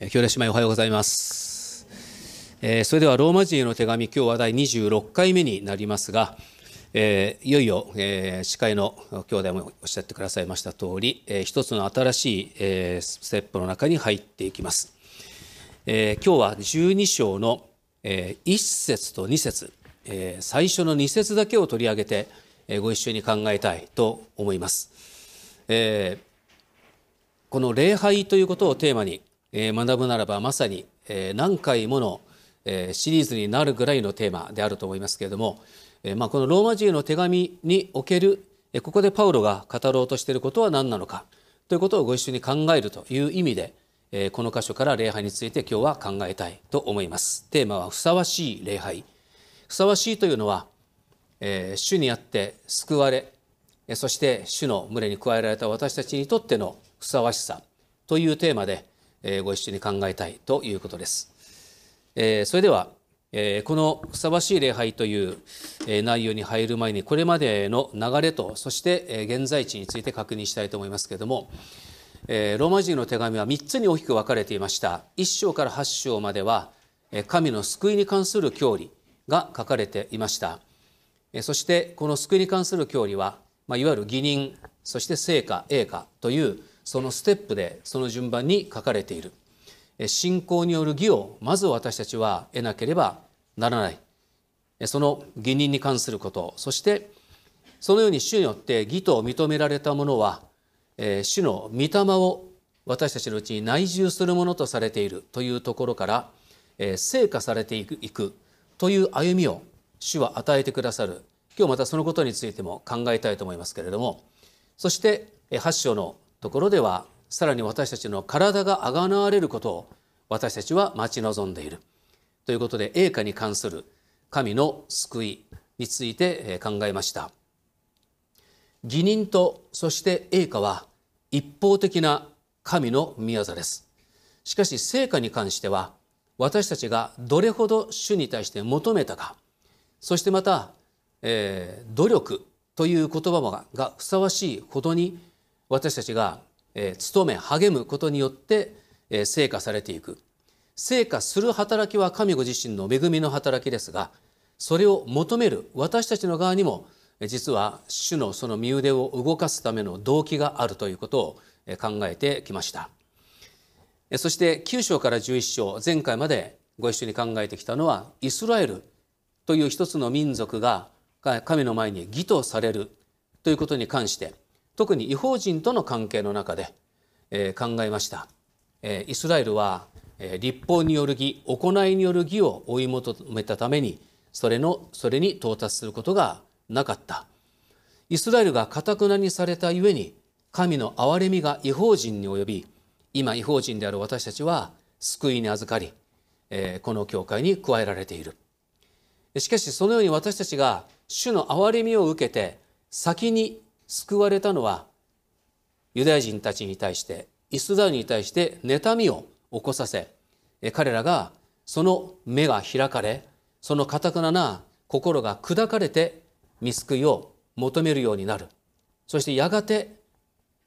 兄弟姉妹おはようございます、えー、それではローマ人への手紙今日は第26回目になりますが、えー、いよいよ、えー、司会の兄弟もおっしゃってくださいました通り、えー、一つの新しい、えー、ステップの中に入っていきます、えー、今日は12章の、えー、1節と2節、えー、最初の2節だけを取り上げて、えー、ご一緒に考えたいと思います、えー、この礼拝ということをテーマにえ学ぶならばまさに、え何回もの、えシリーズになるぐらいのテーマであると思いますけれども、えまこのローマ人への手紙における、えここでパウロが語ろうとしていることは何なのかということをご一緒に考えるという意味で、えこの箇所から礼拝について今日は考えたいと思います。テーマはふさわしい礼拝。ふさわしいというのは、え主にあって救われ、そして主の群れに加えられた私たちにとってのふさわしさというテーマで、えご一緒に考えたいということです。えそれでは、えこのふさわしい礼拝という、え内容に入る前にこれまでの流れとそして、え現在地について確認したいと思いますけれども、えローマ人の手紙は3つに大きく分かれていました1章から8章までは神の救いに関する教理が書かれていましたそしてこの救いに関する教理は、まいわゆる義人そして成果栄かというそのステップでその順番に書かれている信仰による義をまず私たちは得なければならないその義人に関することそしてそのように主によって義と認められたものは主の御霊を私たちのうちに内住するものとされているというところから成果されていくという歩みを主は与えてくださる今日またそのことについても考えたいと思いますけれどもそして8章のところではさらに私たちの体があがなわれることを私たちは待ち望んでいるということで栄華に関する神の救いについて考えました義人とそして栄華は一方的な神の御業ですしかし成果に関しては私たちがどれほど主に対して求めたかそしてまた、えー、努力という言葉がふさわしいほどに私たちが、え努め励むことによって、え成果されていく成果する働きは神ご自身の恵みの働きですがそれを求める私たちの側にも実は主のその身腕を動かすための動機があるということを考えてきましたそして9章から11章前回までご一緒に考えてきたのはイスラエルという一つの民族が神の前に義とされるということに関して特に違法人との関係の中で、えー、考えました、えー、イスラエルは、えー、立法による義行いによる義を追い求めたためにそれのそれに到達することがなかったイスラエルがかたくなにされたゆえに神の憐れみが違法人に及び今違法人である私たちは救いに預かり、えー、この教会に加えられているしかしそのように私たちが主の憐れみを受けて先に救われたのはユダヤ人たちに対してイスラエルに対して妬みを起こさせ彼らがその目が開かれそのかたくなな心が砕かれて見救いを求めるようになるそしてやがて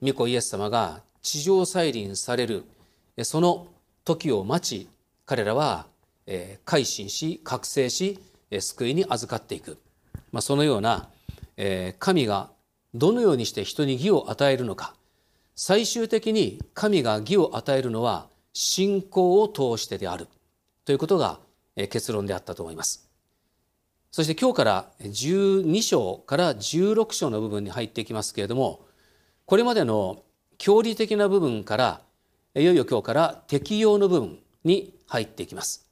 御子イエス様が地上再臨されるその時を待ち彼らは改心し覚醒し救いに預かっていく、まあ、そのような神がどのようにして人に義を与えるのか最終的に神が義を与えるのは信仰を通してであるということが結論であったと思いますそして今日から12章から16章の部分に入っていきますけれどもこれまでの教理的な部分からいよいよ今日から適用の部分に入っていきます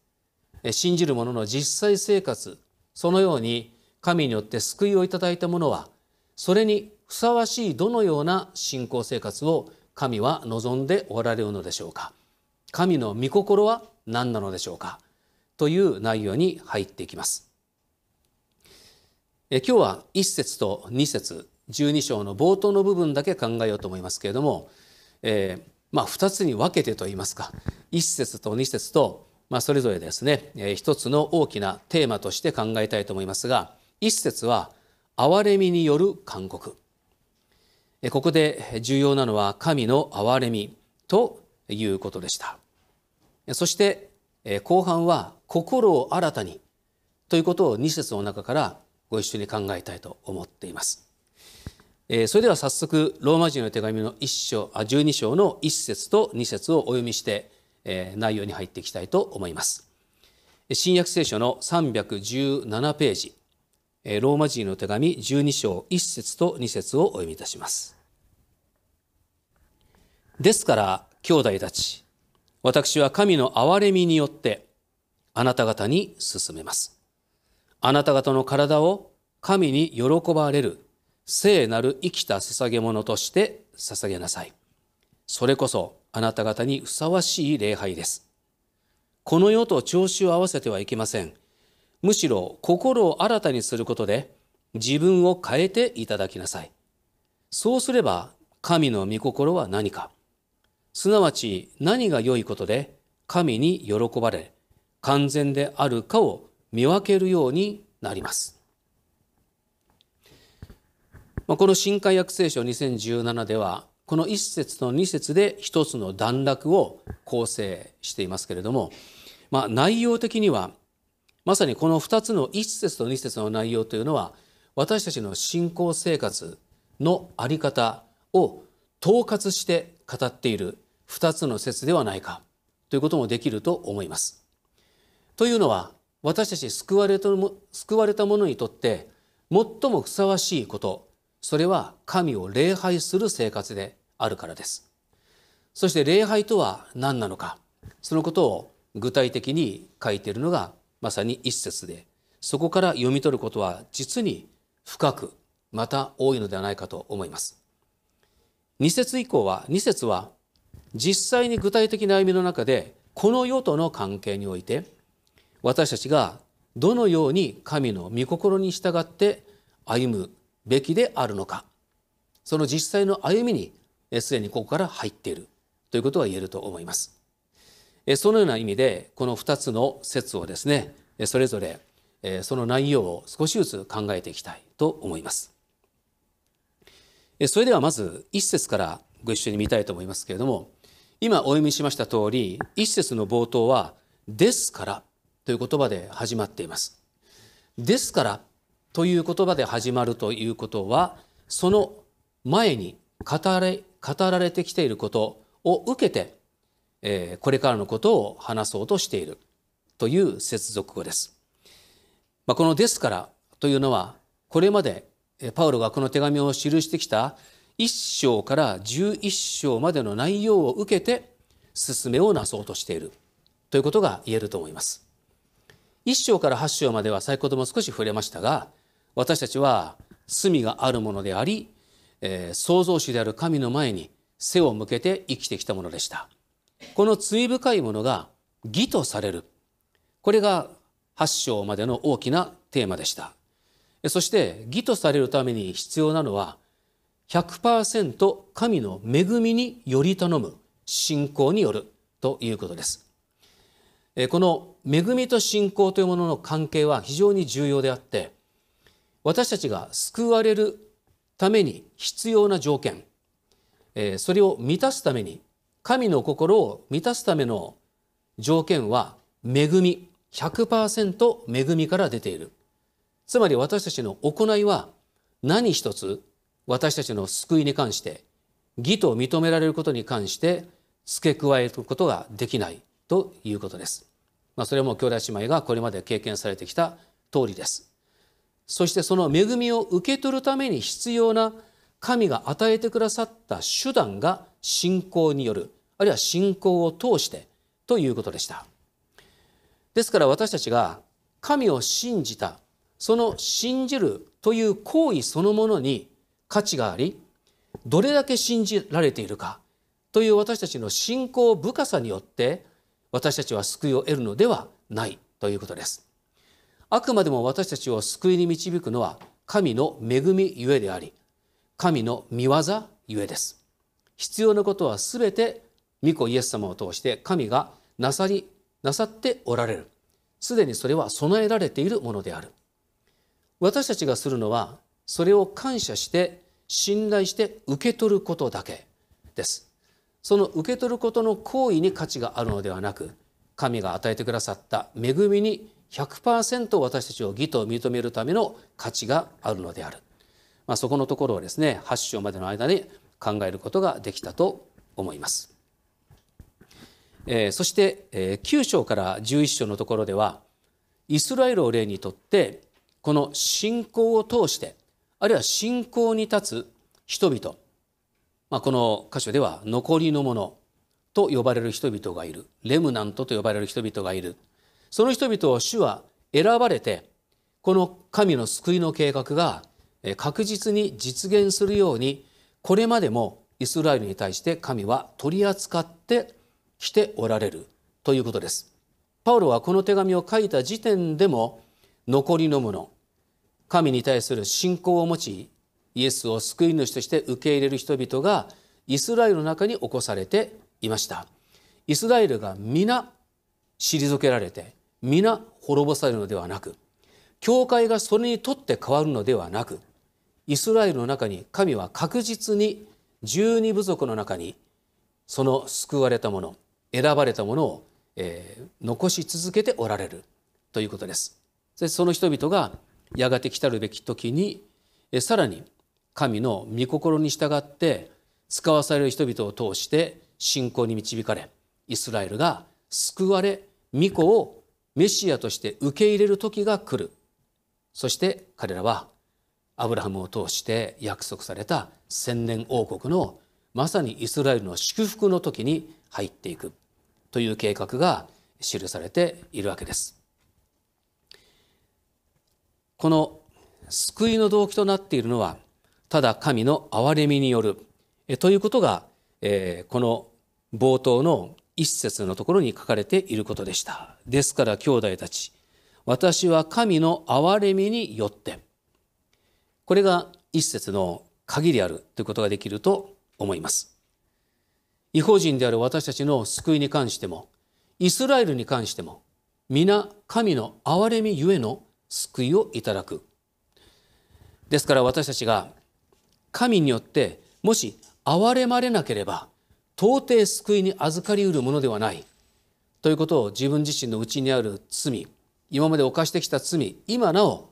信じる者の実際生活そのように神によって救いをいただいたのはそれにふさわしいどのような信仰生活を神は望んでおられるのでしょうか神の御心は何なのでしょうかという内容に入っていきます。え今日は1節と2節12章の冒頭の部分だけ考えようと思いますけれども、えー、まあ、2つに分けてといいますか1節と2節と、まあ、それぞれですね、えー、1つの大きなテーマとして考えたいと思いますが1節は「憐れみによる勧告」ここで重要なのは神の憐れみということでしたそして後半は心を新たにということを2節の中からご一緒に考えたいと思っていますそれでは早速ローマ人の手紙の1章あ12章の1節と2節をお読みして内容に入っていきたいと思います新約聖書の317ページローマ人の手紙12章1節と2節をお読みいたしますですから、兄弟たち、私は神の憐れみによって、あなた方に進めます。あなた方の体を神に喜ばれる聖なる生きた捧げ物として捧げなさい。それこそあなた方にふさわしい礼拝です。この世と調子を合わせてはいけません。むしろ心を新たにすることで自分を変えていただきなさい。そうすれば神の御心は何か、すなわち何が良いことで神に喜ばれ、完全であるかを見分けるようになります。この新海約聖書2017では、この1節と2節で一つの段落を構成していますけれども、まあ、内容的には、まさにこの2つの1節と2節の内容というのは、私たちの信仰生活の在り方を統括して語っている2つの説ではないかということもできると思います。というのは私たち救われた救われた者にとって最もふさわしいことそれは神を礼拝する生活であるからです。そして礼拝とは何なのかそのことを具体的に書いているのがまさに一節でそこから読み取ることは実に深くまた多いのではないかと思います。二節以降は二節は実際に具体的な歩みの中でこの世との関係において私たちがどのように神の御心に従って歩むべきであるのかその実際の歩みにすでにここから入っているということは言えると思います。そのような意味でこの2つの説をですねそれぞれその内容を少しずつ考えていきたいと思います。それではまず1節からご一緒に見たいと思いますけれども今お読みしました通り一節の冒頭は「ですから」という言葉で始まっています。ですからという言葉で始まるということはその前に語れ語られてきていることを受けて、えー、これからのことを話そうとしているという接続語です。まあ、この「ですから」というのはこれまでパウロがこの手紙を記してきた1章から11章までの内容を受けて進めをなそうとしているということが言えると思います。1章から8章までは先ほども少し触れましたが私たちは罪があるものであり、創造主である神の前に背を向けて生きてきたものでした。この罪深いものが義とされるこれが8章までの大きなテーマでした。そして義とされるために必要なのは100%神の恵みにより頼む信仰によるということです。この恵みと信仰というものの関係は非常に重要であって私たちが救われるために必要な条件それを満たすために神の心を満たすための条件は恵み100%恵みから出ているつまり私たちの行いは何一つ私たちの救いに関して義と認められることに関して付け加えることができないということです。まあ、それも兄弟姉妹がこれまで経験されてきた通りです。そしてその恵みを受け取るために必要な神が与えてくださった手段が信仰によるあるいは信仰を通してということでした。ですから私たちが神を信じたその信じるという行為そのものに価値がありどれだけ信じられているかという私たちの信仰深さによって私たちは救いを得るのではないということです。あくまでも私たちを救いに導くのは神の恵みゆえであり神の御業ゆえです。必要なことは全て御子イエス様を通して神がなさりなさっておられるすでにそれは備えられているものである私たちがするのはそれを感謝して信頼して受け取ることだけですその受け取ることの行為に価値があるのではなく神が与えてくださった恵みに100%私たちを義と認めるための価値があるのである、まあ、そこのところをですね8章までの間に考えることができたと思います。えー、そして、えー、9章から11章のところではイスラエルを例にとってこの信仰を通してあるいは信仰に立つ人々、まあ、この箇所では残りの者と呼ばれる人々がいるレムナントと呼ばれる人々がいるその人々を主は選ばれてこの神の救いの計画が確実に実現するようにこれまでもイスラエルに対して神は取り扱ってきておられるということです。パウロはこの手紙を書いた時点でも残りの者神に対する信仰を持ちイエスを救い主として受け入れる人々がイスラエルの中に起こされていましたイスラエルが皆退けられて皆滅ぼされるのではなく教会がそれにとって変わるのではなくイスラエルの中に神は確実に十二部族の中にその救われた者選ばれた者を、えー、残し続けておられるということです。でその人々がやがて来たるべき時にさらに神の御心に従って使わされる人々を通して信仰に導かれイスラエルが救われ御子をメシアとして受け入れる時が来るそして彼らはアブラハムを通して約束された千年王国のまさにイスラエルの祝福の時に入っていくという計画が記されているわけです。この救いの動機となっているのはただ神の憐れみによるということが、えこの冒頭の一節のところに書かれていることでした。ですから兄弟たち、私は神の憐れみによって、これが一節の限りあるということができると思います。違法人である私たちの救いに関しても、イスラエルに関しても、皆神の憐れみゆえの救いをいただくですから私たちが神によってもし憐れまれなければ到底救いに預かりうるものではないということを自分自身の内にある罪今まで犯してきた罪今なお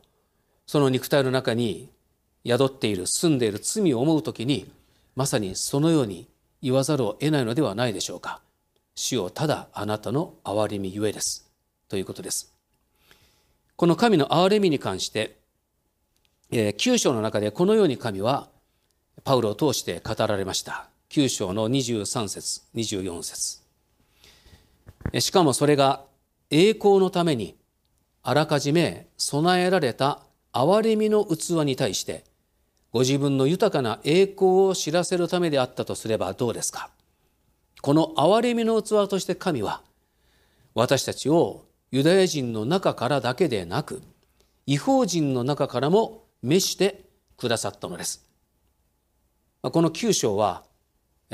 その肉体の中に宿っている住んでいる罪を思う時にまさにそのように言わざるを得ないのではないでしょうか。主をただあなたの憐れみゆえです。ということです。この神の憐れみに関して、え9章の中でこのように神はパウロを通して語られました。9章の23節、24節。しかもそれが栄光のためにあらかじめ備えられた憐れみの器に対してご自分の豊かな栄光を知らせるためであったとすればどうですかこの憐れみの器として神は私たちをユダヤ人の中からだけでなく違法人の中からも召してくださったのです。この9章は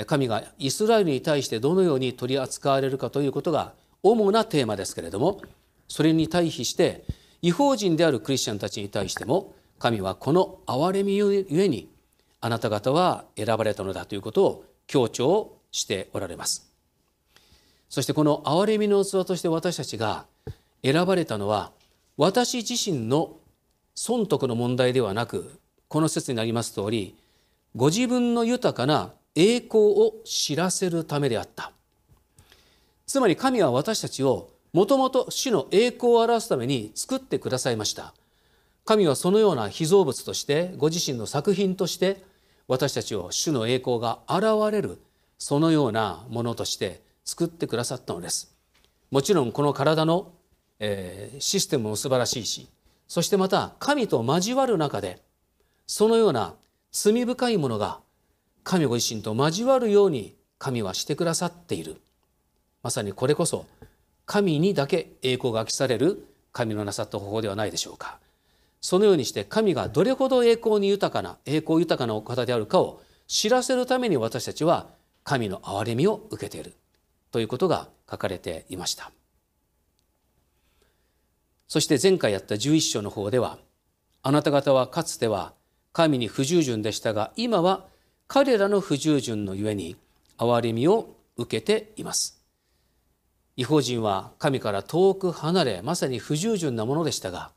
神がイスラエルに対してどのように取り扱われるかということが主なテーマですけれどもそれに対比して違法人であるクリスチャンたちに対しても神はこの憐れみゆえにあなた方は選ばれたのだということを強調しておられますそしてこの憐れみの器として私たちが選ばれたのは私自身の損得の問題ではなくこの説になります通りご自分の豊かな栄光を知らせるためであったつまり神は私たちをもともと主の栄光を表すために作ってくださいました神はそのような被造物としてご自身の作品として私たちを主の栄光が現れるそのようなものとして作ってくださったのですもちろんこの体のシステムも素晴らしいしそしてまた神と交わる中でそのような罪深いものが神ご自身と交わるように神はしてくださっているまさにこれこそ神にだけ栄光が期される神のなさった方法ではないでしょうかそのようにして神がどれほど栄光に豊かな栄光豊かなお方であるかを知らせるために私たちは神の憐れみを受けているということが書かれていました。そして前回やった11章の方ではあなた方はかつては神に不従順でしたが今は彼らの不従順のゆえに憐れみを受けています。違法人は神から遠く離れまさに不従順なものでしたが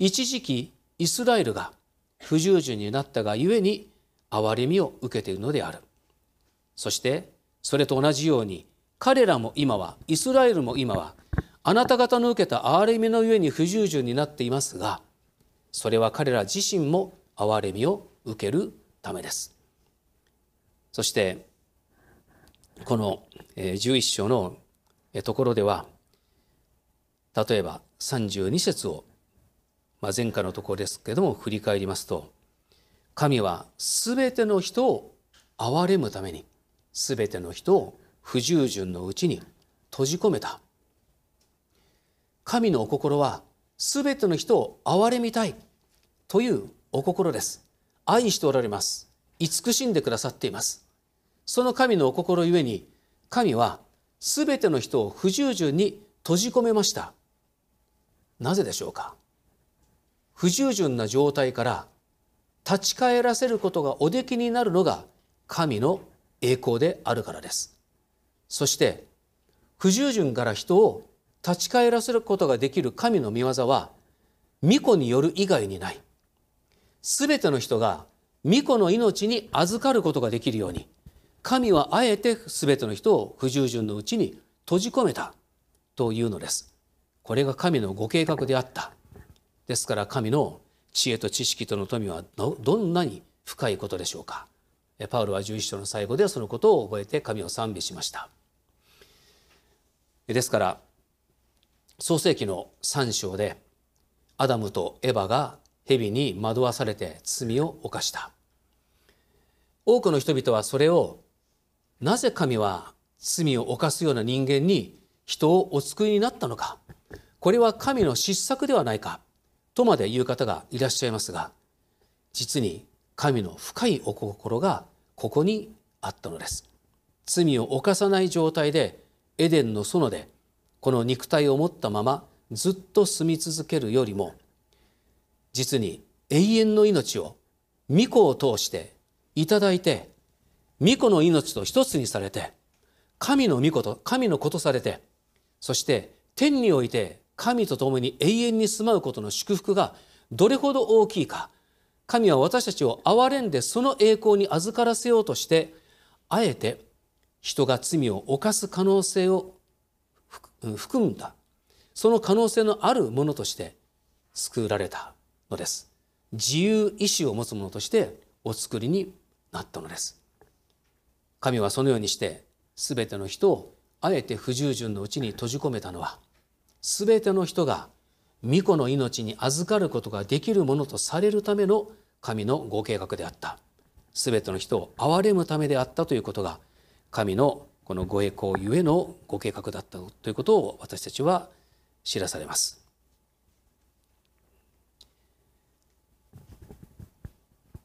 一時期イスラエルが不従順になったがゆえに憐れみを受けているのである。そしてそれと同じように彼らも今はイスラエルも今はあなた方の受けた憐れみのゆえに不従順になっていますがそれは彼ら自身も憐れみを受けるためですそしてこの11章のところでは例えば32節を、まあ、前回のところですけども振り返りますと神は全ての人を憐れむために全ての人を不従順のうちに閉じ込めた神のお心は全ての人を憐れみたいというお心です愛しておられます慈しんでくださっていますその神のお心ゆえに神は全ての人を不従順に閉じ込めましたなぜでしょうか不従順な状態から立ち返らせることがおできになるのが神の栄光であるからですそして不従順から人を立ち返らせることができる神の御業は巫女による以外にない全ての人が巫女の命に預かることができるように神はあえて全ての人を不従順のうちに閉じ込めたというのですこれが神のご計画であったですから神の知恵と知識との富はどんなに深いことでしょうかパウロは11章の最後ではそのことを覚えて神を賛美しましたですから創世記の3章でアダムとエバが蛇に惑わされて罪を犯した多くの人々はそれをなぜ神は罪を犯すような人間に人をお救いになったのかこれは神の失策ではないかとまで言う方がいらっしゃいますが実に神の深いお心がここにあったのです罪を犯さない状態でエデンの園でこの肉体を持ったままずっと住み続けるよりも実に永遠の命を御子を通していただいて御子の命と一つにされて神の御子と神の子とされてそして天において神と共に永遠に住まうことの祝福がどれほど大きいか神は私たちを憐れんでその栄光に預からせようとしてあえて人が罪を犯す可能性を含むんだその可能性のあるものとして救られたのです自由意志を持つものとしてお作りになったのです神はそのようにして全ての人をあえて不従順のうちに閉じ込めたのは全ての人が巫女の命に預かることができるものとされるための神のご計画であった全ての人を憐れむためであったということが神のこのご栄光ゆえのご計画だったということを私たちは知らされます。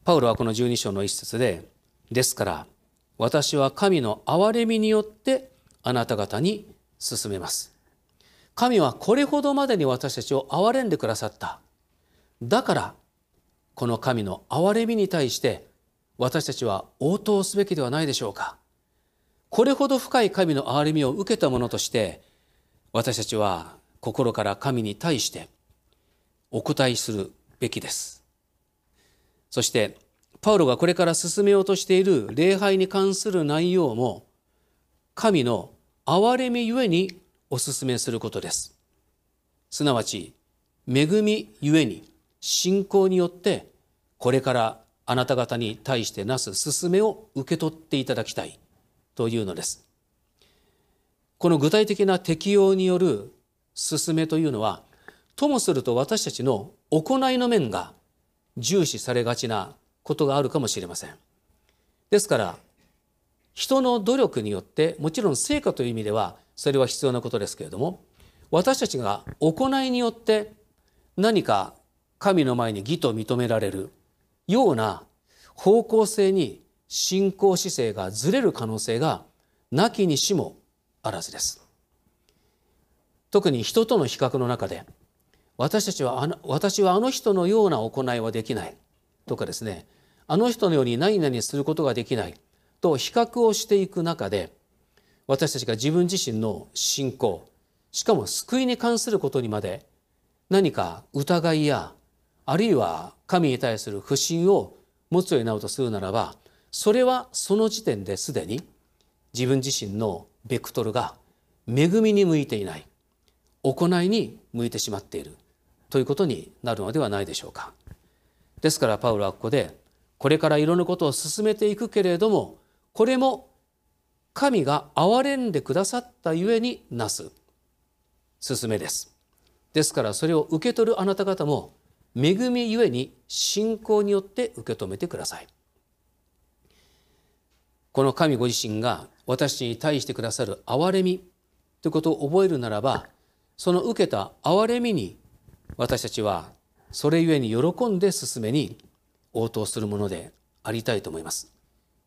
パウロはこの12章の一節で「ですから私は神の憐れみによってあなた方に進めます」「神はこれほどまでに私たちを憐れんでくださった」「だからこの神の憐れみに対して私たちは応答すべきではないでしょうか」これほど深い神の憐れみを受けたものとして私たちは心から神に対してお答えするべきです。そしてパウロがこれから進めようとしている礼拝に関する内容も神の憐れみゆえにお勧めすることです。すなわち恵みゆえに信仰によってこれからあなた方に対してなす勧めを受け取っていただきたいというのです。この具体的な適用による勧めというのはともすると私たちの行いの面が重視されがちなことがあるかもしれません。ですから人の努力によってもちろん成果という意味ではそれは必要なことですけれども私たちが行いによって何か神の前に義と認められるような方向性に信仰姿勢がずれる可能性がなきにしもあらずです。特に人との比較の中で私たちはあの私はあの人のような行いはできないとかですねあの人のように何々することができないと比較をしていく中で私たちが自分自身の信仰しかも救いに関することにまで何か疑いやあるいは神に対する不信を持つようになるとするならばそれはその時点ですでに自分自身のベクトルが恵みに向いていない行いに向いてしまっているということになるのではないでしょうか。ですからパウロはここでこれからいろんなことを進めていくけれどもこれも神が憐れんでくださったゆえになす進めです。ですからそれを受け取るあなた方も恵みゆえに信仰によって受け止めてください。この神ご自身が私に対してくださる憐れみということを覚えるならばその受けた憐れみに私たちはそれゆえに喜んで進めに応答するものでありたいと思います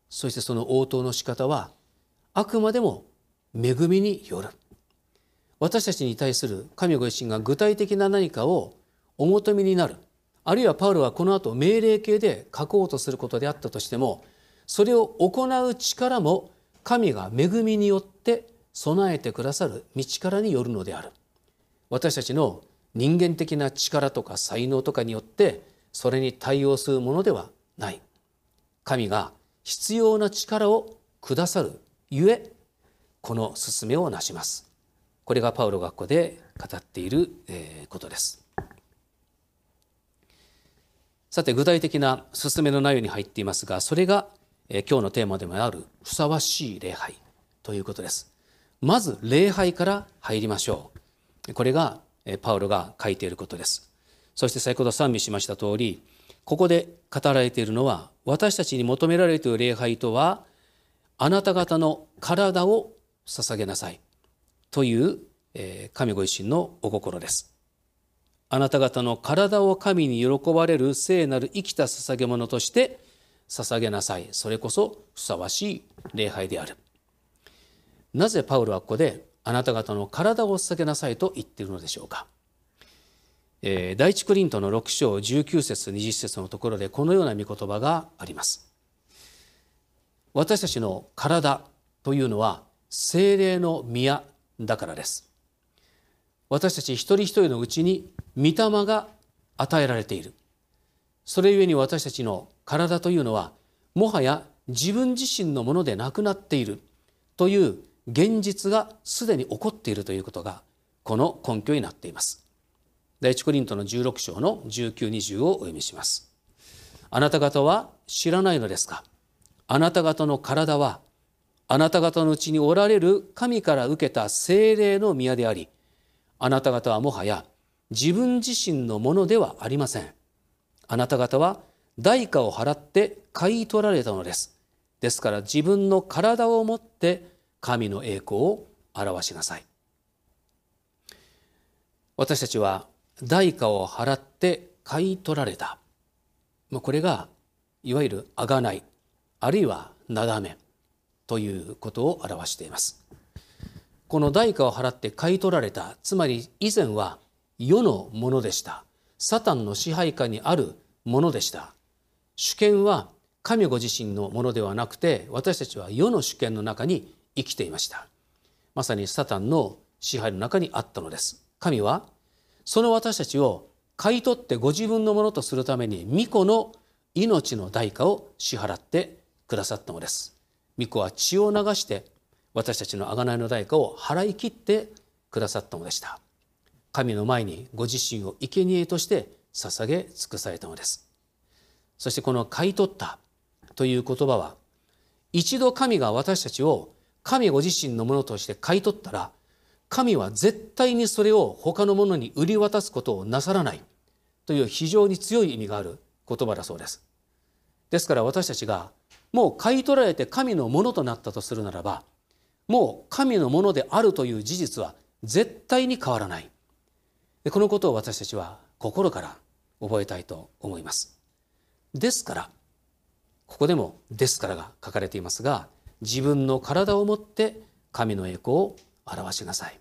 そしてその応答の仕方はあくまでも恵みによる私たちに対する神ご自身が具体的な何かをお求めになるあるいはパウロはこの後命令形で書こうとすることであったとしてもそれを行う力も神が恵みによって備えてくださる道からによるのである私たちの人間的な力とか才能とかによってそれに対応するものではない神が必要な力をくださるゆえこの勧めをなしますこれがパウロ学校で語っていることですさて具体的な勧めの内容に入っていますがそれがえ今日のテーマでもあるふさわしい礼拝ということです。まず礼拝から入りましょう。これがパウロが書いていることです。そして先ほど賛美しました通り、ここで語られているのは私たちに求められている礼拝とはあなた方の体を捧げなさいという神ご一身のお心です。あなた方の体を神に喜ばれる聖なる生きた捧げ物として捧げなさいそれこそふさわしい礼拝であるなぜパウロはここであなた方の体を捧げなさいと言っているのでしょうか、えー、第一クリントの6章19節20節のところでこのような御言葉があります私たちの体というのは精霊の宮だからです私たち一人一人のうちに御霊が与えられているそれゆえに私たちの体というのはもはや自分自身のものでなくなっているという現実がすでに起こっているということがこの根拠になっています第一コリントの16章の1920をお読みしますあなた方は知らないのですかあなた方の体はあなた方のうちにおられる神から受けた精霊の宮でありあなた方はもはや自分自身のものではありませんあなた方は代価を払って買い取られたのです。ですから自分の体を持って神の栄光を表しなさい。私たちは代価を払って買い取られた。これがいわゆる贖がないあるいはなだめということを表しています。この代価を払って買い取られたつまり以前は世のものでしたサタンの支配下にあるものでした主権は神ご自身のものではなくて私たちは世の主権の中に生きていましたまさにサタンの支配の中にあったのです神はその私たちを買い取ってご自分のものとするために巫女の命の代価を支払ってくださったのです巫女は血を流して私たちの贖いの代価を払い切ってくださったのでした神の前にご自身を生贄として捧げ尽くされたのですそしてこの「買い取った」という言葉は一度神が私たちを神ご自身のものとして買い取ったら神は絶対にそれを他のものに売り渡すことをなさらないという非常に強い意味がある言葉だそうです。ですから私たちがもう買い取られて神のものとなったとするならばもう神のものであるという事実は絶対に変わらないでこのことを私たちは心から覚えたいと思います。ですから、ここでも「ですから」が書かれていますが自分の体をもって神の栄光を表しなさい。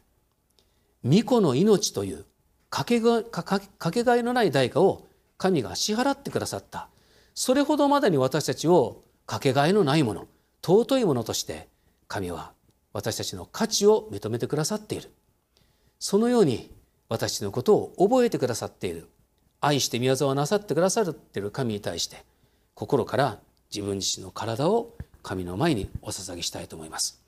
巫女の命というかけがかけがえのない代価を神が支払ってくださったそれほどまでに私たちをかけがえのないもの尊いものとして神は私たちの価値を認めてくださっているそのように私のことを覚えてくださっている愛して宮沢なさってくださっている神に対して心から自分自身の体を神の前にお捧げしたいと思います。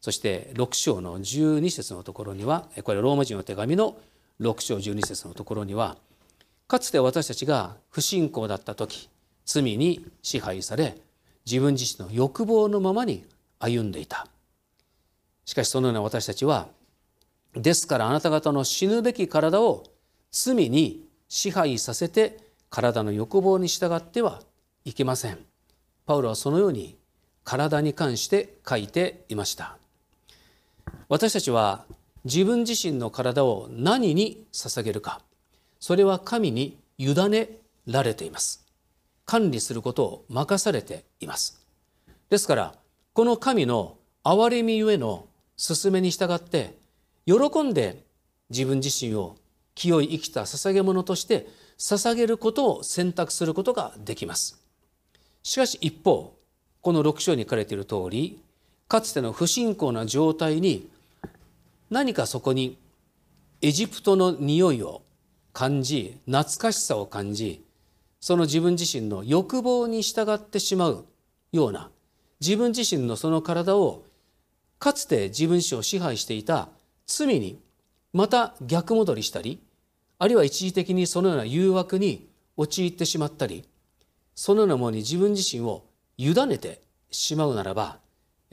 そして6章の12節のところにはこれはローマ人の手紙の6章12節のところにはかつて私たちが不信仰だった時罪に支配され自分自身の欲望のままに歩んでいたしかしそのような私たちはですからあなた方の死ぬべき体を罪に支配させて体の欲望に従ってはいけません。パウロはそのように体に関して書いていました。私たちは自分自身の体を何に捧げるかそれは神に委ねられています管理することを任されていますですからこの神の憐れみゆえの勧めに従って喜んで自分自身を清い生きた捧げ物として捧げることを選択することができますしかし一方この6章に書かれている通りかつての不信仰な状態に何かそこにエジプトの匂いを感じ懐かしさを感じその自分自身の欲望に従ってしまうような自分自身のその体をかつて自分自身を支配していた罪にまた逆戻りしたりあるいは一時的にそのような誘惑に陥ってしまったりそのようなものに自分自身を委ねてしまうならば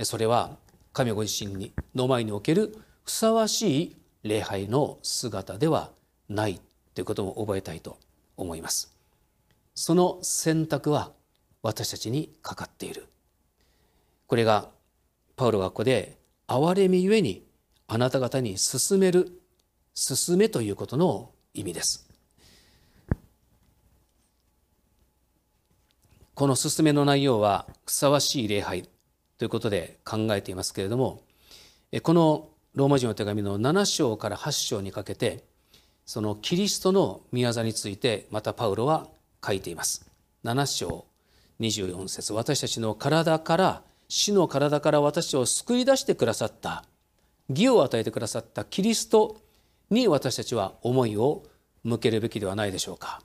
それは神ご自身にの前におけるふさわしい礼拝の姿ではないということも覚えたいと思います。その選択は私たちにかかっているこれがパウロがここで「憐れみゆえにあなた方に進める進めということの意味ですこの勧めの内容はふさわしい礼拝ということで考えていますけれどもこのローマ人の手紙の7章から8章にかけてそのキリストの御業についてまたパウロは書いています7章24節私たちの体から死の体から私を救い出してくださった義を与えてくださったキリストに私たちは思いを向けるべきではないでしょうか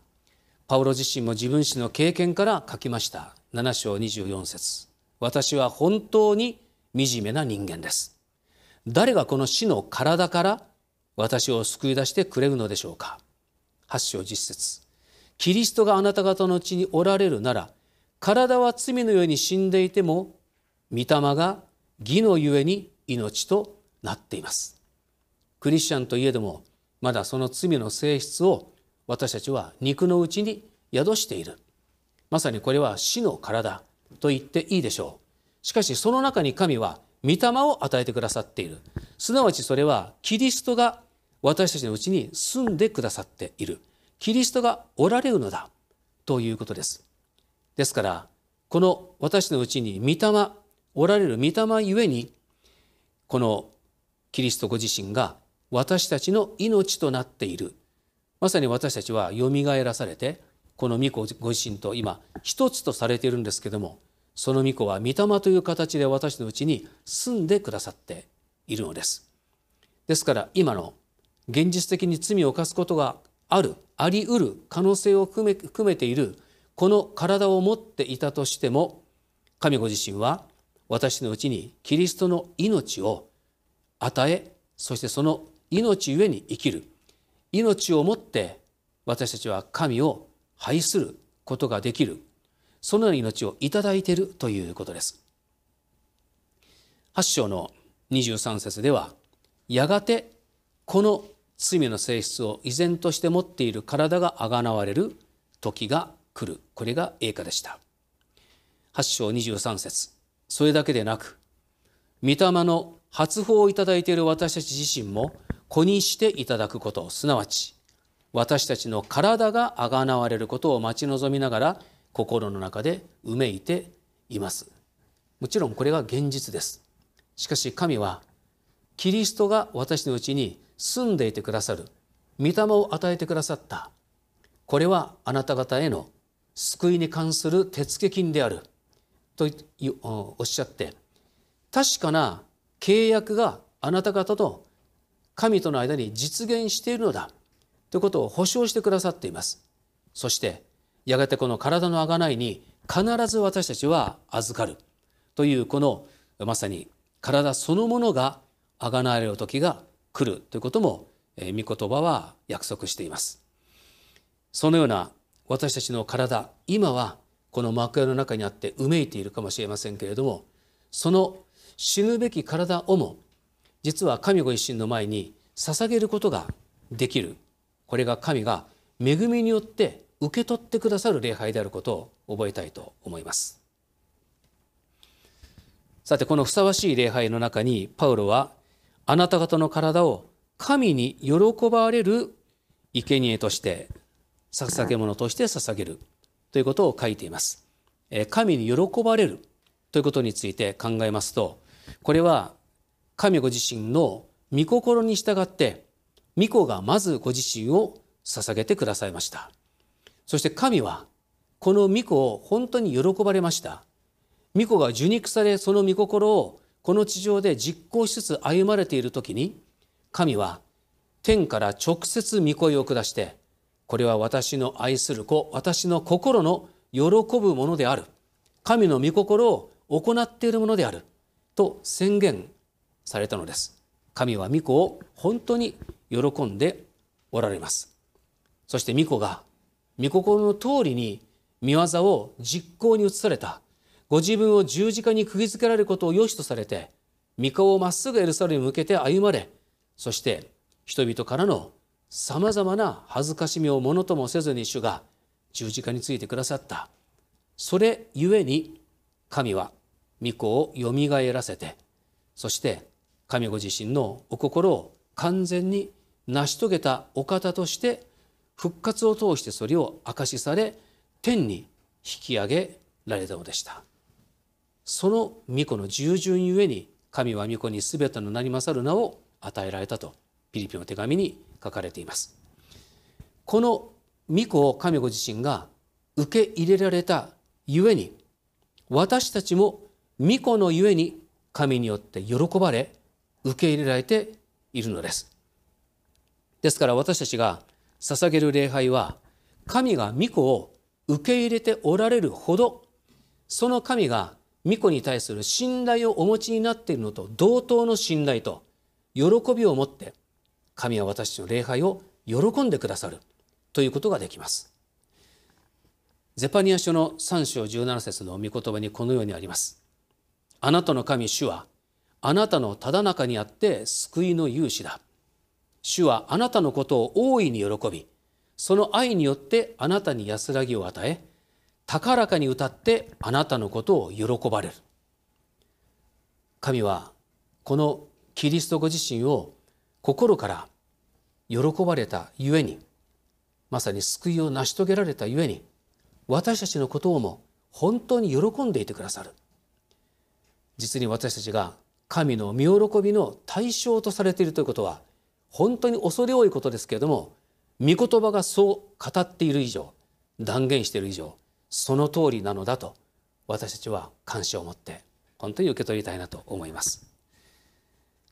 パウロ自身も自分史の経験から書きました7章24節私は本当に惨めな人間です誰がこの死の体から私を救い出してくれるのでしょうか8章10節キリストがあなた方のうちにおられるなら体は罪のように死んでいても御霊が義のゆえに命となっていますクリスチャンといえどもまだその罪の性質を私たちは肉のうちに宿しているまさにこれは死の体と言っていいでしょうしかしその中に神は御霊を与えてくださっているすなわちそれはキリストが私たちのうちに住んでくださっているキリストがおられるのだということですですからこの私のうちに御霊おられる御霊ゆえにこのキリストご自身が私たちの命となっているまさに私たちはよみがえらされてこの御子ご自身と今一つとされているんですけどもその御子は御霊という形で私のうちに住んでくださっているのですですから今の現実的に罪を犯すことがあるあり得る可能性を含め含めているこの体を持っていたとしても神ご自身は私のうちにキリストの命を与えそしてその命ゆえに生きる命をもって私たちは神を拝することができるそのような命をいただいているということです8章の23節ではやがてこの罪の性質を依然として持っている体があがなわれる時が来るこれが栄華でした8章23節それだけでなく御霊の発砲をいただいている私たち自身も子にしていただくことすなわち私たちの体が贖われることを待ち望みながら心の中でうめいていますもちろんこれが現実ですしかし神はキリストが私のうちに住んでいてくださる御霊を与えてくださったこれはあなた方への救いに関する手付金であるとおっしゃって確かな契約があなた方と神との間に実現しているのだということを保証してくださっていますそしてやがてこの体の贖いに必ず私たちは預かるというこのまさに体そのものが贖われる時が来るということも、え御言葉は約束していますそのような私たちの体今はこの幕屋の中にあってうめいているかもしれませんけれどもその死ぬべき体をも実は神ご一身の前に捧げることができるこれが神が恵みによって受け取ってくださる礼拝であることを覚えたいと思いますさてこのふさわしい礼拝の中にパウロはあなた方の体を神に喜ばれる生贄として捧げ物として捧げるということを書いています神に喜ばれるということについて考えますとこれは神ご自身の御心に従って御子がまずご自身を捧げてくださいましたそして神はこの御子を本当に喜ばれました御子が受肉されその御心をこの地上で実行しつつ歩まれている時に神は天から直接御声を下してこれは私の愛する子私の心の喜ぶものである神の御心を行っているものであると宣言されたのです。神は御子を本当に喜んでおられます。そして御子が御心の通りに御業を実行に移された。ご自分を十字架に釘付けられることを良しとされて、御顔をまっすぐエルサレムに向けて歩まれ、そして人々からのさまざまな恥ずかしみをものともせずに主が十字架についてくださった。それゆえに神は御子をよみがえらせてそして神ご自身のお心を完全に成し遂げたお方として復活を通してそれを明かしされ天に引き上げられたのでしたその御子の従順ゆえに神は御子に全てのなりまさる名を与えられたとピリピの手紙に書かれていますこの御子を神ご自身が受け入れられたゆえに私たちも御子のゆえに神によって喜ばれ受け入れられているのですですから私たちが捧げる礼拝は神が御子を受け入れておられるほどその神が御子に対する信頼をお持ちになっているのと同等の信頼と喜びを持って神は私たちの礼拝を喜んでくださるということができます。ゼパニア書の3章17節の御言葉にこのようにあります。あなたの神主はあなたのただ中にあって救いの勇士だ。主はあなたのことを大いに喜び、その愛によってあなたに安らぎを与え、高らかに歌ってあなたのことを喜ばれる。神はこのキリストご自身を心から喜ばれたゆえに、まさに救いを成し遂げられたゆえに、私たちのことをも本当に喜んでいてくださる。実に私たちが神の見喜びの対象とされているということは本当に恐れ多いことですけれども御言葉がそう語っている以上断言している以上その通りなのだと私たちは感謝を持って本当に受け取りたいなと思います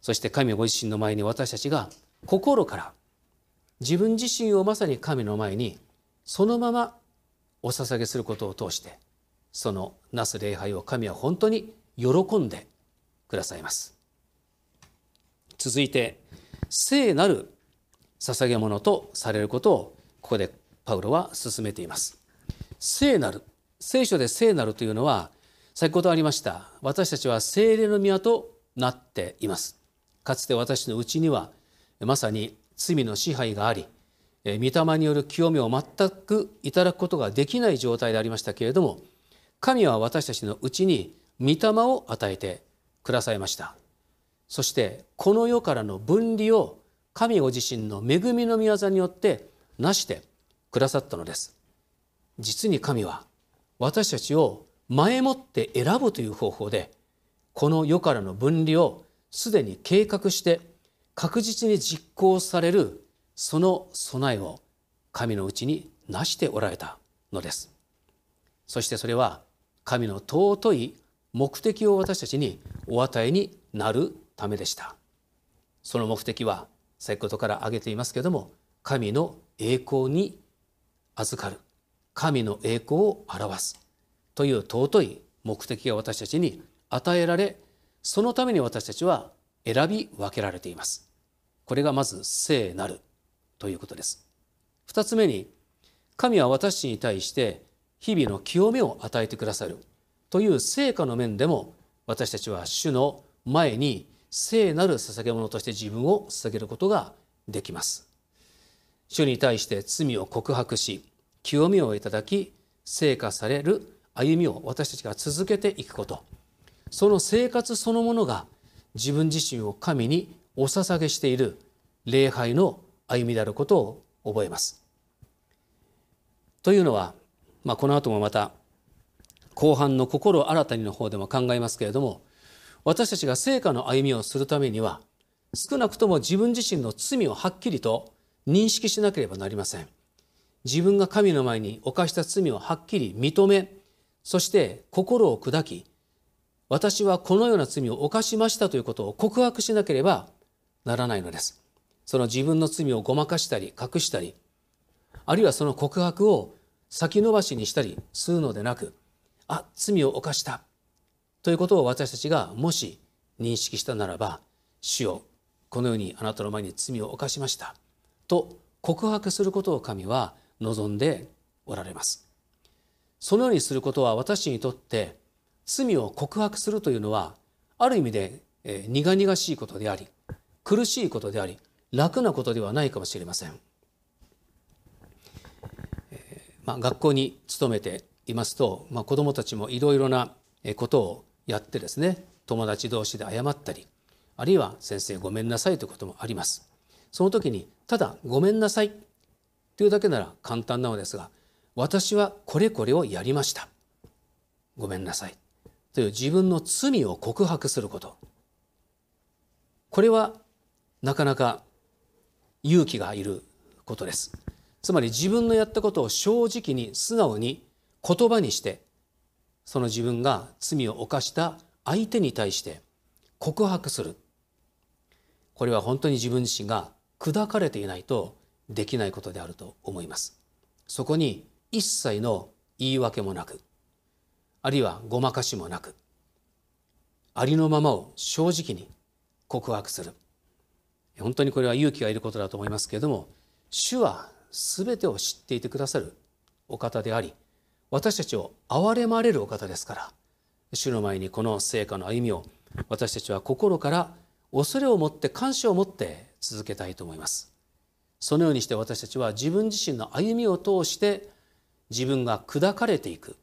そして神ご自身の前に私たちが心から自分自身をまさに神の前にそのままお捧げすることを通してそのなす礼拝を神は本当に喜んでくださいます続いて聖なる捧げ物とされることをここでパウロは進めています聖なる聖書で聖なるというのは先ほどありました私たちは聖霊の宮となっていますかつて私のうちにはまさに罪の支配があり御霊による清めを全くいただくことができない状態でありましたけれども神は私たちのうちに御霊を与えてくださいましたそしてこの世からの分離を神ご自身の恵みの御業によってなしてくださったのです実に神は私たちを前もって選ぶという方法でこの世からの分離をすでに計画して確実に実行されるその備えを神のうちになしておられたのですそしてそれは神の尊い目的を私たちにお与えになるためでしたその目的は先ほどから挙げていますけども神の栄光に預かる神の栄光を表すという尊い目的が私たちに与えられそのために私たちは選び分けられていますこれがまず聖なるということです2つ目に神は私に対して日々の清めを与えてくださるという成果の面でも私たちは主の前に聖なる捧げ物として自分を捧げることができます。主に対して罪を告白し清みをいただき成果される歩みを私たちが続けていくことその生活そのものが自分自身を神にお捧げしている礼拝の歩みであることを覚えます。というのは、まあ、この後もまた後半の心新たにの方でも考えますけれども私たちが成果の歩みをするためには少なくとも自分自身の罪をはっきりと認識しなければなりません自分が神の前に犯した罪をはっきり認めそして心を砕き私はこのような罪を犯しましたということを告白しなければならないのですその自分の罪をごまかしたり隠したりあるいはその告白を先延ばしにしたりするのでなくあ罪を犯したということを私たちがもし認識したならば主をこのようにあなたの前に罪を犯しましたと告白することを神は望んでおられますそのようにすることは私にとって罪を告白するというのはある意味で苦々しいことであり苦しいことであり楽なことではないかもしれません、まあ、学校に勤めていますと、まあ、子どもたちもいろいろなことをやってですね友達同士で謝ったりあるいは「先生ごめんなさい」ということもあります。その時にただ「ごめんなさい」というだけなら簡単なのですが「私はこれこれをやりました」「ごめんなさい」という自分の罪を告白することこれはなかなか勇気がいることです。つまり自分のやったことを正直に素直に言葉にしてその自分が罪を犯した相手に対して告白するこれは本当に自分自身が砕かれていないとできないことであると思いますそこに一切の言い訳もなくあるいはごまかしもなくありのままを正直に告白する本当にこれは勇気がいることだと思いますけれども主は全てを知っていてくださるお方であり私たちを憐れまれるお方ですから主の前にこの成果の歩みを私たちは心から恐れを持って感謝を持って続けたいと思いますそのようにして私たちは自分自身の歩みを通して自分が砕かれていく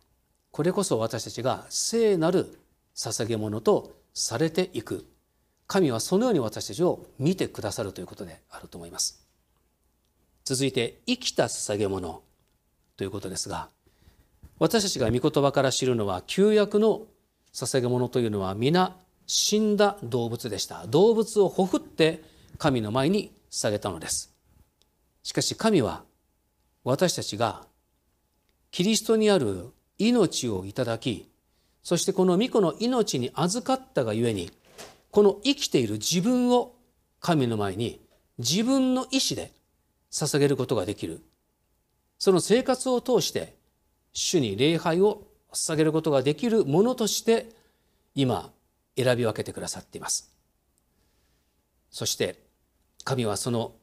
これこそ私たちが聖なる捧げ物とされていく神はそのように私たちを見てくださるということであると思います続いて生きた捧げ物ということですが私たちが御言葉から知るのは旧約の捧げ物というのは皆死んだ動物でした動物をほふって神の前に捧げたのですしかし神は私たちがキリストにある命をいただきそしてこの御子の命に預かったがゆえにこの生きている自分を神の前に自分の意志で捧げることができるその生活を通して主に礼拝を捧げることができるものとして今選び分けてくださっていますそして神はその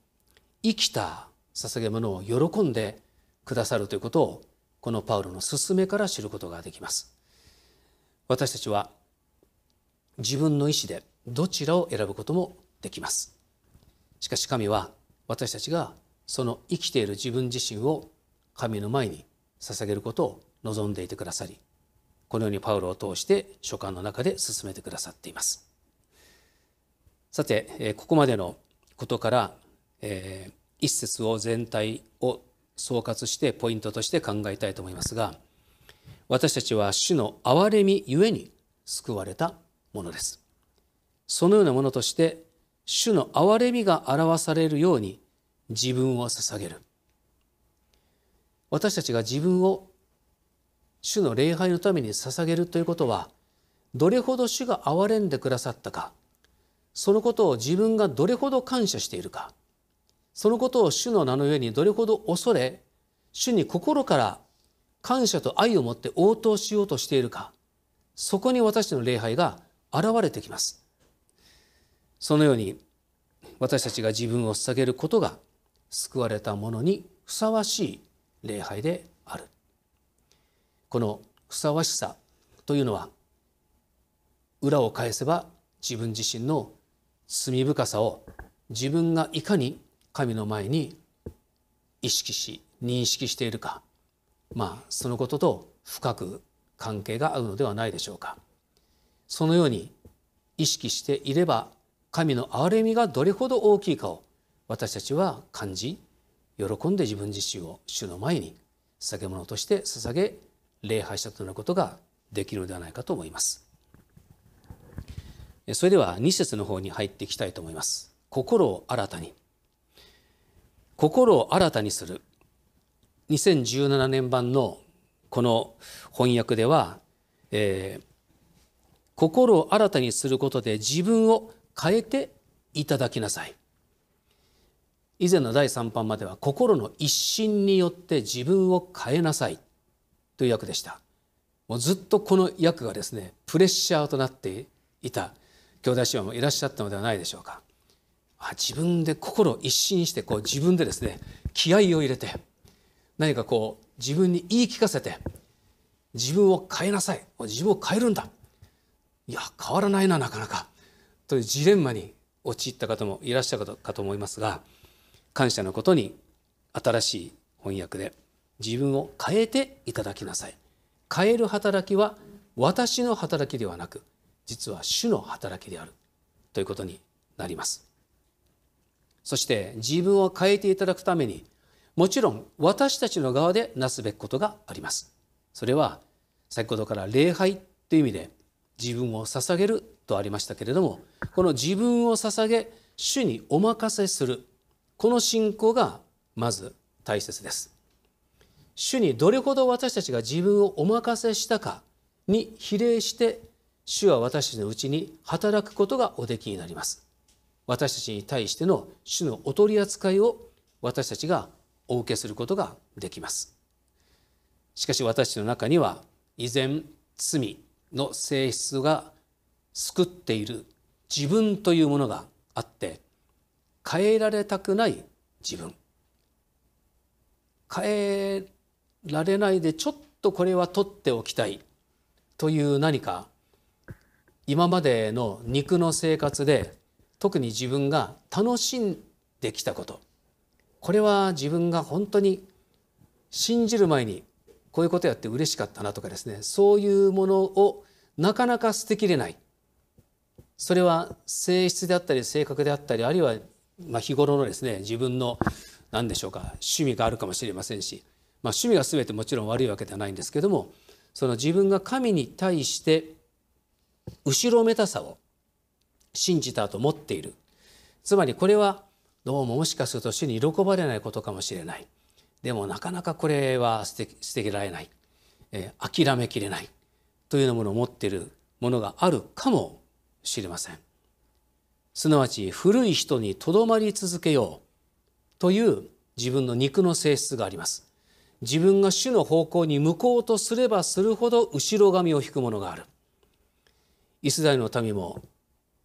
生きた捧げ物を喜んでくださるということをこのパウロの勧めから知ることができます私たちは自分の意思でどちらを選ぶこともできますしかし神は私たちがその生きている自分自身を神の前に捧げることを望んでいてくださりこのようにパウロを通して書簡の中で進めてくださっていますさてここまでのことから、え一節を全体を総括してポイントとして考えたいと思いますが私たちは主の憐れみゆえに救われたものですそのようなものとして主の憐れみが表されるように自分を捧げる私たちが自分を主の礼拝のために捧げるということはどれほど主が憐れんでくださったかそのことを自分がどれほど感謝しているかそのことを主の名の上にどれほど恐れ主に心から感謝と愛を持って応答しようとしているかそこに私たちの礼拝が現れてきますそのように私たちが自分を捧げることが救われたものにふさわしい礼拝であるこのふさわしさというのは裏を返せば自分自身の罪深さを自分がいかに神の前に意識し認識しているかまあそのことと深く関係があるのではないでしょうかそのように意識していれば神の憐れみがどれほど大きいかを私たちは感じ喜んで自分自身を主の前に捧げ物として捧げ礼拝したとなることができるのではないかと思いますそれでは2節の方に入っていきたいと思います心を新たに心を新たにする2017年版のこの翻訳では、えー、心を新たにすることで自分を変えていただきなさい以前の第3版までは「心の一心によって自分を変えなさい」という訳でしたもうずっとこの訳がですねプレッシャーとなっていた兄弟姉妹もいらっしゃったのではないでしょうか自分で心を一新してこう自分でですね気合を入れて何かこう自分に言い聞かせて自分を変えなさい自分を変えるんだいや変わらないななかなかというジレンマに陥った方もいらっしゃるかと思いますが感謝のことに新しい翻訳で自分を変えていただきなさい変える働きは私の働きではなく実は主の働きであるということになりますそして自分を変えていただくためにもちろん私たちの側でなすべきことがありますそれは先ほどから礼拝という意味で自分を捧げるとありましたけれどもこの自分を捧げ主にお任せするこの信仰がまず大切です主にどれほど私たちが自分をお任せしたかに比例して主は私たちのうちに働くことがおできになります私たちに対しての主のお取り扱いを私たちがお受けすることができますしかし私の中には依然罪の性質が救っている自分というものがあって変えられたくない自分変えられないでちょっとこれは取っておきたいという何か今までの肉の生活で特に自分が楽しんできたことこれは自分が本当に信じる前にこういうことやって嬉しかったなとかですねそういうものをなかなか捨てきれないそれは性質であったり性格であったりあるいはまあ、日頃のですね自分の何でしょうか趣味があるかもしれませんし、まあ、趣味が全てもちろん悪いわけではないんですけどもその自分が神に対して後ろめたさを信じたと持っているつまりこれはどうももしかすると主に喜ばれないことかもしれないでもなかなかこれは捨て捨てられない、えー、諦めきれないというようなものを持っているものがあるかもしれません。すなわち古い人にとどまり続けようという自分の肉の性質があります自分が主の方向に向こうとすればするほど後ろ髪を引くものがあるイスラエルの民も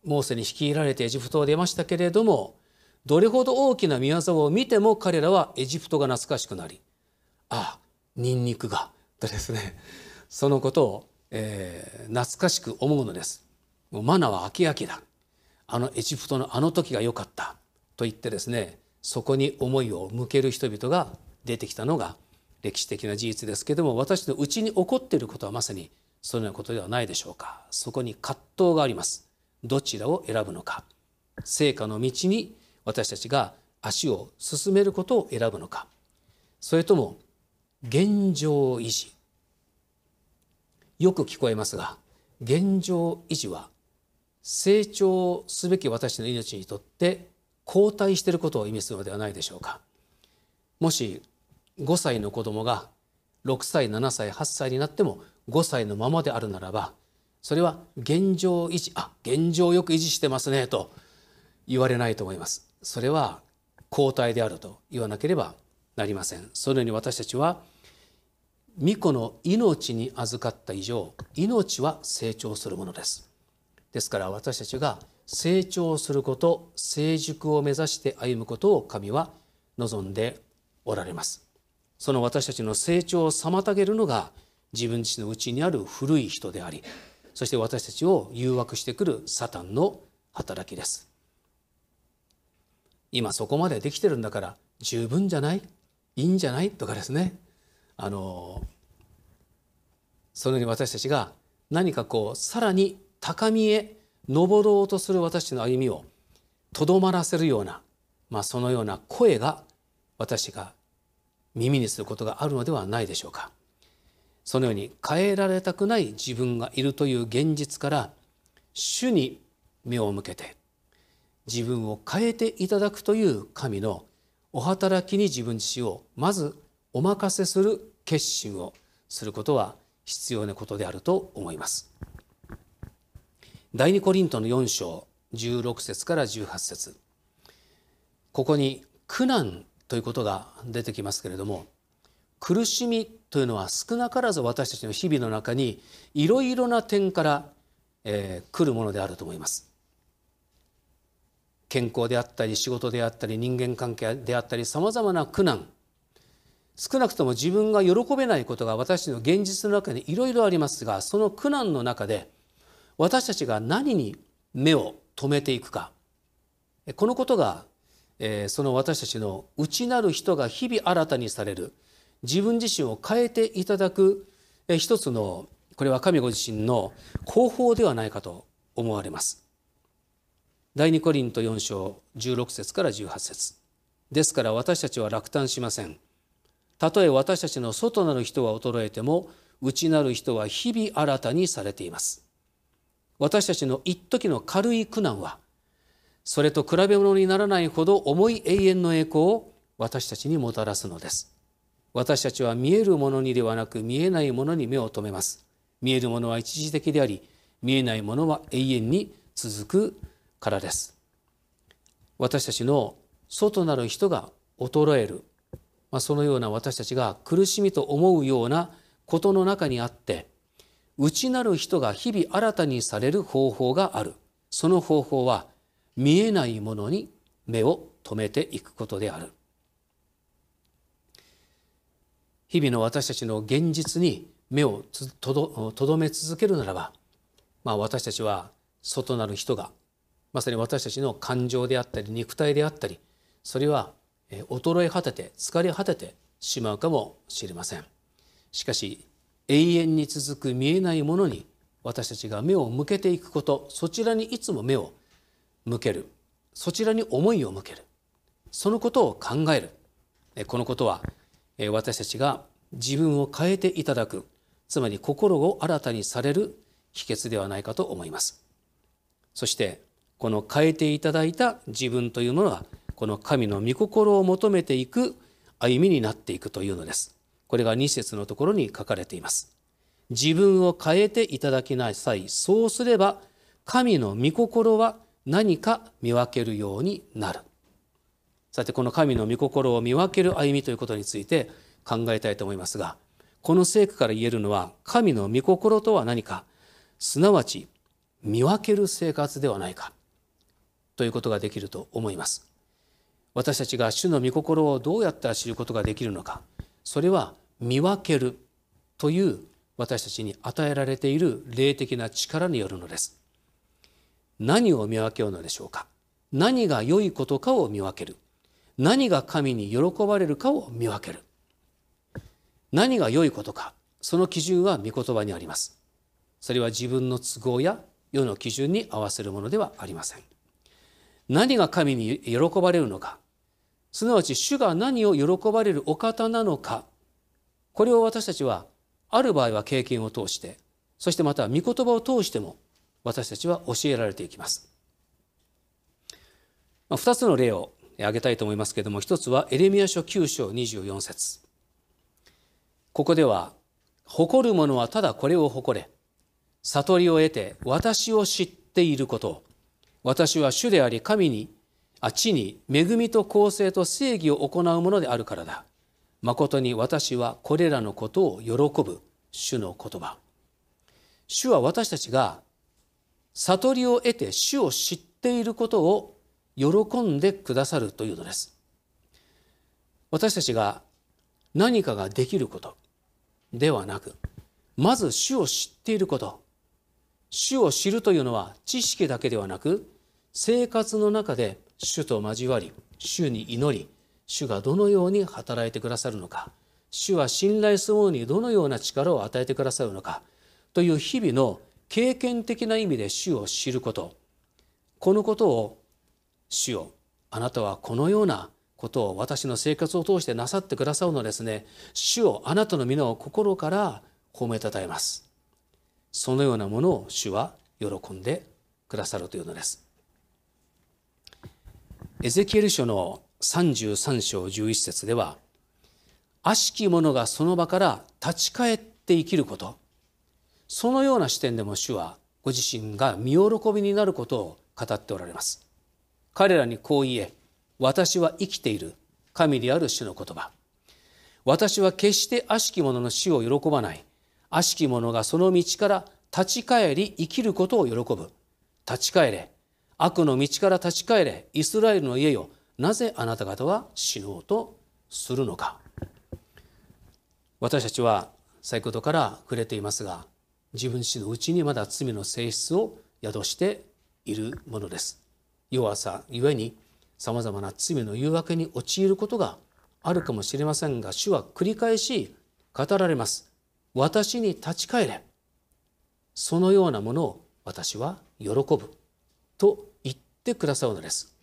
モーセに率いられてエジプトを出ましたけれどもどれほど大きな見業を見ても彼らはエジプトが懐かしくなりああニンニクがとですねそのことを、えー、懐かしく思うのですもうマナは飽き飽きだあのエジプトのあの時が良かったと言ってですねそこに思いを向ける人々が出てきたのが歴史的な事実ですけども私のうちに起こっていることはまさにそのようなことではないでしょうかそこに葛藤がありますどちらを選ぶのか成果の道に私たちが足を進めることを選ぶのかそれとも現状維持よく聞こえますが現状維持は成長すべき私の命にとって後退していることを意味するのではないでしょうかもし5歳の子供が6歳7歳8歳になっても5歳のままであるならばそれは現状維持あ現状よく維持してますねと言われないと思いますそれは後退であると言わなければなりませんそのように私たちは巫女の命に預かった以上命は成長するものですですから私たちが成長すること成熟を目指して歩むことを神は望んでおられますその私たちの成長を妨げるのが自分自身の内にある古い人でありそして私たちを誘惑してくるサタンの働きです今そこまでできてるんだから十分じゃないいいんじゃないとかですねあのそのように私たちが何かこうさらに高みへ登ろうとする私の歩みをとどまらせるような、まあ、そのような声が私が耳にすることがあるのではないでしょうか。そのように変えられたくない自分がいるという現実から主に目を向けて自分を変えていただくという神のお働きに自分自身をまずお任せする決心をすることは必要なことであると思います。第二コリントの4章16節から18節ここに苦難ということが出てきますけれども苦しみというのは少なからず私たちの日々の中にいろいろな点から、えー、来るものであると思います。健康であったり仕事であったり人間関係であったりさまざまな苦難少なくとも自分が喜べないことが私の現実の中にいろいろありますがその苦難の中で私たちが何に目を留めていくかこのことが、その私たちの内なる人が日々新たにされる自分自身を変えていただく、一つのこれは神ご自身の方法ではないかと思われます。第2コリント4章16節から18節ですから私たちは落胆しません。たとえ私たちの外なる人は衰えても内なる人は日々新たにされています。私たちの一時の軽い苦難はそれと比べ物にならないほど重い永遠の栄光を私たちにもたらすのです私たちは見えるものにではなく見えないものに目を留めます見えるものは一時的であり見えないものは永遠に続くからです私たちの外なる人が衰える、まあ、そのような私たちが苦しみと思うようなことの中にあって内なる人が日々新たにされる方法があるその方法は見えないものに目を留めていくことである日々の私たちの現実に目をとどとどめ続けるならば、まあ、私たちは外なる人がまさに私たちの感情であったり肉体であったりそれは衰え果てて疲れ果ててしまうかもしれません。しかし永遠に続く見えないものに私たちが目を向けていくことそちらにいつも目を向けるそちらに思いを向けるそのことを考えるこのことは私たちが自分を変えていただくつまり心を新たにされる秘訣ではないかと思いますそしてこの変えていただいた自分というものはこの神の御心を求めていく歩みになっていくというのですこれが2節のところに書かれています。自分を変えていただきなさい。そうすれば、神の御心は何か見分けるようになる。さて、この神の御心を見分ける歩みということについて考えたいと思いますが、この聖句から言えるのは、神の御心とは何か、すなわち見分ける生活ではないか、ということができると思います。私たちが主の御心をどうやったら知ることができるのか、それは見分けるという私たちに与えられている霊的な力によるのです何を見分けようのでしょうか何が良いことかを見分ける何が神に喜ばれるかを見分ける何が良いことかその基準は御言葉にありますそれは自分の都合や世の基準に合わせるものではありません何が神に喜ばれるのかすなわち主が何を喜ばれるお方なのかこれを私たちはある場合は経験を通してそしてまた御言葉を通しても私たちは教えられていきます。二2つの例を挙げたいと思いますけれども一つはエレミア書9章24節ここでは「誇る者はただこれを誇れ悟りを得て私を知っていること私は主であり神に地に恵みと公正と正義を行うものであるからだ。まことに私はこれらのことを喜ぶ主の言葉。主は私たちが悟りを得て主を知っていることを喜んでくださるというのです。私たちが何かができることではなく、まず主を知っていること。主を知るというのは知識だけではなく、生活の中で主と交わり主に祈り主がどのように働いてくださるのか主は信頼する者にどのような力を与えてくださるのかという日々の経験的な意味で主を知ることこのことを主よあなたはこのようなことを私の生活を通してなさってくださるのですね主をあなたの皆を心から褒めたたえますそのようなものを主は喜んでくださるというのですエゼキエル書の33章11節では悪しき者がその場から立ち返って生きることそのような視点でも主はご自身が見喜びになることを語っておられます彼らにこう言え私は生きている神である主の言葉私は決して悪しき者の死を喜ばない悪しき者がその道から立ち返り生きることを喜ぶ立ち返れ悪の道から立ち返れイスラエルの家よなぜあなた方は死のうとするのか私たちは先ほどから触れていますが自分自身のうちにまだ罪の性質を宿しているものです弱さゆえにさまざまな罪の誘惑に陥ることがあるかもしれませんが主は繰り返し語られます私に立ち返れそのようなものを私は喜ぶと言ってくださるのです。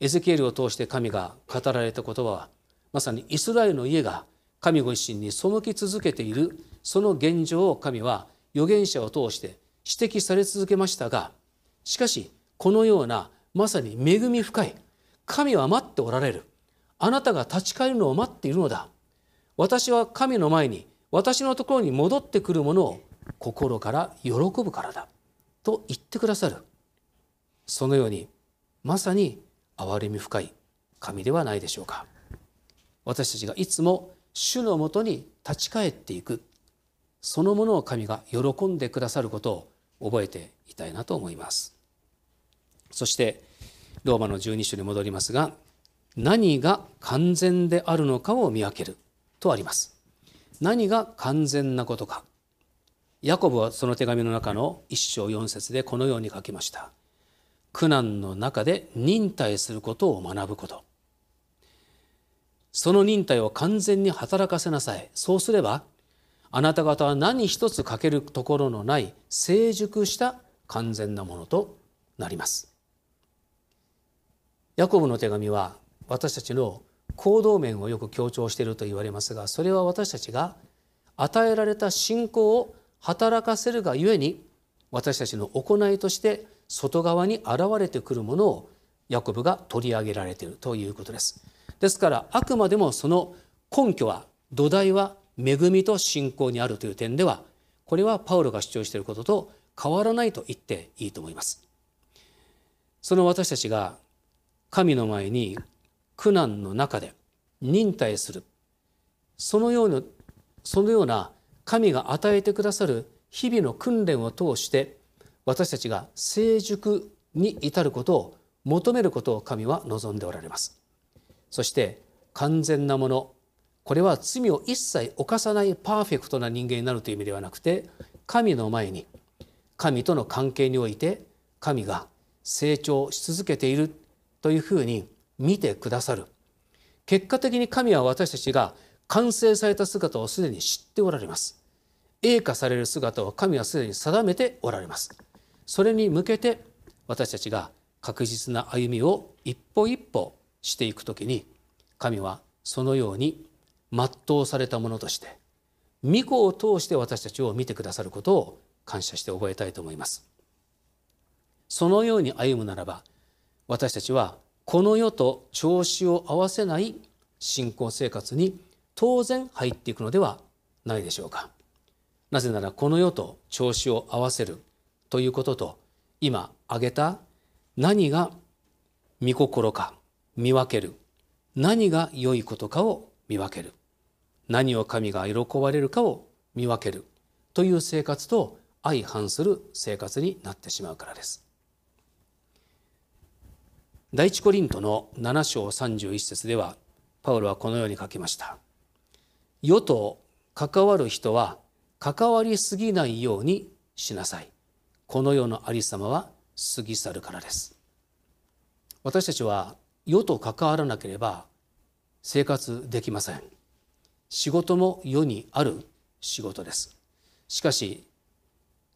エゼキエルを通して神が語られた言葉はまさにイスラエルの家が神ご一身に背き続けているその現状を神は預言者を通して指摘され続けましたがしかしこのようなまさに恵み深い神は待っておられるあなたが立ち返るのを待っているのだ私は神の前に私のところに戻ってくるものを心から喜ぶからだと言ってくださるそのようにまさに憐れみ深い神ではないでしょうか私たちがいつも主のもとに立ち返っていくそのものを神が喜んでくださることを覚えていたいなと思いますそしてローマの12章に戻りますが何が完全であるのかを見分けるとあります何が完全なことかヤコブはその手紙の中の1章4節でこのように書きました苦難の中で忍耐することを学ぶことその忍耐を完全に働かせなさいそうすればあなた方は何一つ欠けるところのない成熟した完全なものとなりますヤコブの手紙は私たちの行動面をよく強調していると言われますがそれは私たちが与えられた信仰を働かせるがゆえに私たちの行いとして外側に現れてくるものをヤコブが取り上げられているということです。ですからあくまでもその根拠は土台は恵みと信仰にあるという点ではこれはパウロが主張していることと変わらないと言っていいと思います。その私たちが神の前に苦難の中で忍耐するそのようなそのような神が与えてくださる日々の訓練を通して私たちが成熟に至ることを求めることを神は望んでおられますそして完全なものこれは罪を一切犯さないパーフェクトな人間になるという意味ではなくて神の前に神との関係において神が成長し続けているというふうに見てくださる結果的に神は私たちが完成された姿をすでに知っておられます栄華される姿を神はすでに定めておられますそれに向けて私たちが確実な歩みを一歩一歩していく時に神はそのように全うされたものとして御子を通して私たちを見てくださることを感謝して覚えたいと思います。そのように歩むならば私たちはこの世と調子を合わせない信仰生活に当然入っていくのではないでしょうか。なぜならこの世と調子を合わせるということと今挙げた何が見心か見分ける何が良いことかを見分ける何を神が喜ばれるかを見分けるという生活と相反する生活になってしまうからです。第一コリントの7章31節ではパウロはこのように書きました。世と関わる人は関わりすぎないようにしなさい。この世のありさまは過ぎ去るからです私たちは世と関わらなければ生活できません仕事も世にある仕事ですしかし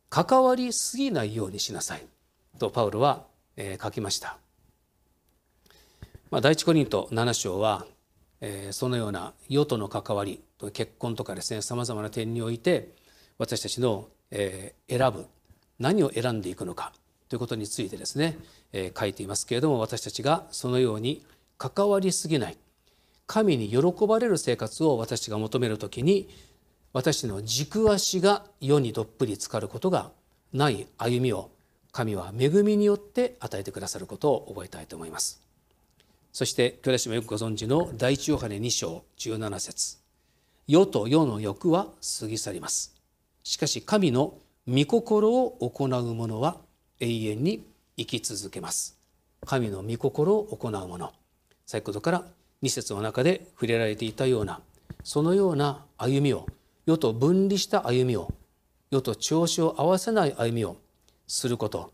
関わりすぎないようにしなさいとパウロは、え書きました、ま第一コリント7章は、えそのような世との関わり結婚とかですねさまざまな点において私たちの、え選ぶ何を選んでいくのかということについてですね、えー、書いていますけれども私たちがそのように関わりすぎない神に喜ばれる生活を私たちが求めるときに私の軸足が世にどっぷり浸かることがない歩みを神は恵みによって与えてくださることを覚えたいと思います。そして兄弟姉妹よくご存知の第一ヨハネ2章17節世と世の欲は過ぎ去ります。しかし神の御心を行う者は永遠に生き続けます神の御心を行う者先ほどから2節の中で触れられていたようなそのような歩みを世と分離した歩みを世と調子を合わせない歩みをすること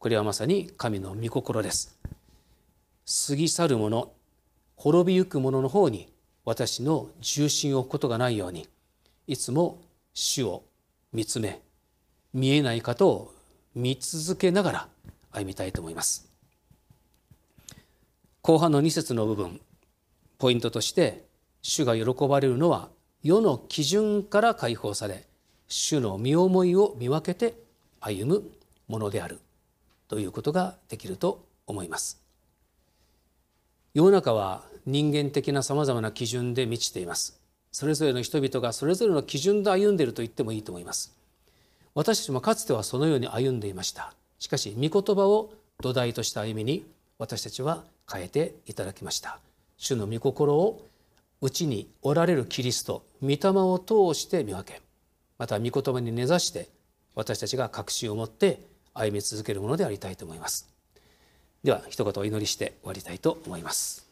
これはまさに神の御心です過ぎ去る者滅びゆく者の方に私の重心を置くことがないようにいつも主を見つめ見えないかと見続けながら歩みたいと思います後半の2節の部分ポイントとして主が喜ばれるのは世の基準から解放され主の身思いを見分けて歩むものであるということができると思います世の中は人間的な様々な基準で満ちていますそれぞれの人々がそれぞれの基準で歩んでいると言ってもいいと思います私たちもかつてはそのように歩んでいましたしかし御言葉を土台とした歩みに私たちは変えていただきました主の御心をうちにおられるキリスト御霊を通して見分けまた御言葉に根ざして私たちが確信を持って歩み続けるものでありたいと思いますでは一言お祈りして終わりたいと思います